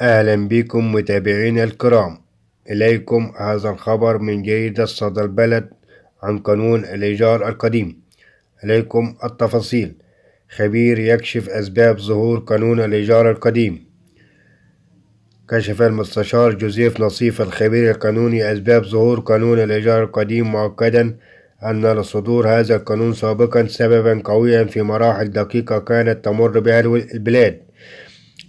أهلا بكم متابعينا الكرام إليكم هذا الخبر من جيدة صدى البلد عن قانون الإيجار القديم إليكم التفاصيل خبير يكشف أسباب ظهور قانون الإيجار القديم كشف المستشار جوزيف نصيف الخبير القانوني أسباب ظهور قانون الإيجار القديم مؤكدا أن لصدور هذا القانون سابقا سببا قويا في مراحل دقيقة كانت تمر بها البلاد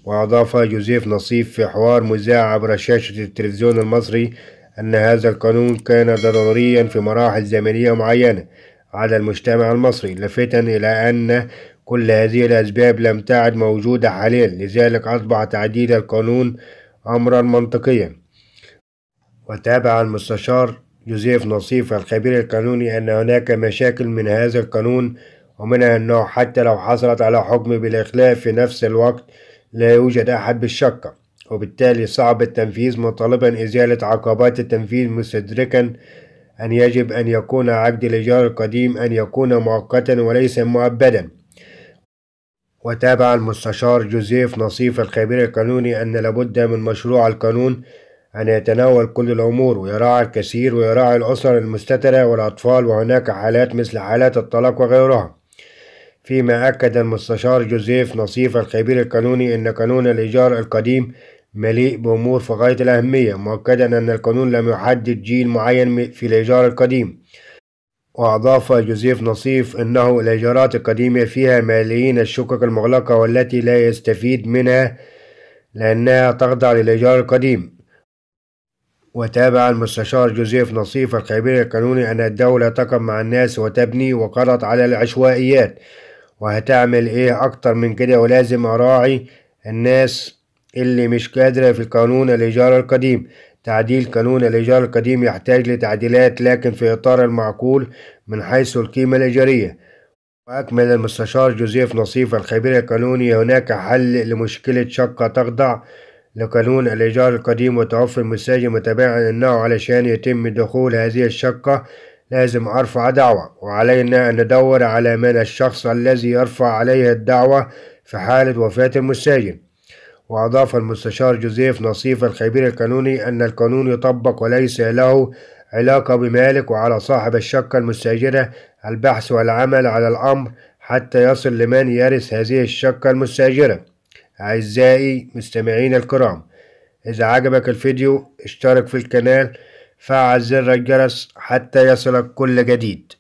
وأضاف جوزيف نصيف في حوار مذاع عبر شاشة التلفزيون المصري أن هذا القانون كان ضروريا في مراحل زمنية معينة على المجتمع المصري لافتا إلى أن كل هذه الأسباب لم تعد موجودة حاليا لذلك أصبح تعديل القانون أمرا منطقيا وتابع المستشار جوزيف نصيف الخبير القانوني أن هناك مشاكل من هذا القانون ومنها أنه حتى لو حصلت على حكم بالإخلاف في نفس الوقت لا يوجد أحد بالشقة وبالتالي صعب التنفيذ مطالبا إزالة عقبات التنفيذ مستدركا أن يجب أن يكون عقد الإيجار القديم أن يكون مؤقتا وليس مؤبدا وتابع المستشار جوزيف نصيف الخبير القانوني أن لابد من مشروع القانون أن يتناول كل الأمور ويراعي الكثير ويراعي الأسر المستترة والأطفال وهناك حالات مثل حالات الطلاق وغيرها فيما أكد المستشار جوزيف نصيف الخبير القانوني أن قانون الإيجار القديم مليء بأمور في غاية الأهمية مؤكدا أن القانون لم يحدد جيل معين في الإيجار القديم وأضاف جوزيف نصيف أنه الإيجارات القديمة فيها ملايين الشقق المغلقة والتي لا يستفيد منها لأنها تخضع للإيجار القديم وتابع المستشار جوزيف نصيف الخبير القانوني أن الدولة تقف مع الناس وتبني وقضت على العشوائيات وهتعمل ايه اكتر من كده ولازم اراعي الناس اللي مش قادرة في القانون الإيجار القديم تعديل قانون الإيجار القديم يحتاج لتعديلات لكن في إطار المعقول من حيث القيمة الإيجارية وأكمل المستشار جوزيف نصيف الخبير القانوني هناك حل لمشكلة شقة تخضع لقانون الإيجار القديم وتوفر مساجد متابعا النوع علشان يتم دخول هذه الشقة لازم أرفع دعوة وعلينا أن ندور على من الشخص الذي يرفع عليه الدعوة في حالة وفاة المسجن وأضاف المستشار جوزيف نصيف الخبير القانوني أن القانون يطبق وليس له علاقة بمالك وعلى صاحب الشقة المستأجرة البحث والعمل على الأمر حتى يصل لمن يرث هذه الشقة المستأجرة أعزائي مستمعين الكرام إذا عجبك الفيديو اشترك في القناة فعل زر الجرس حتى يصلك كل جديد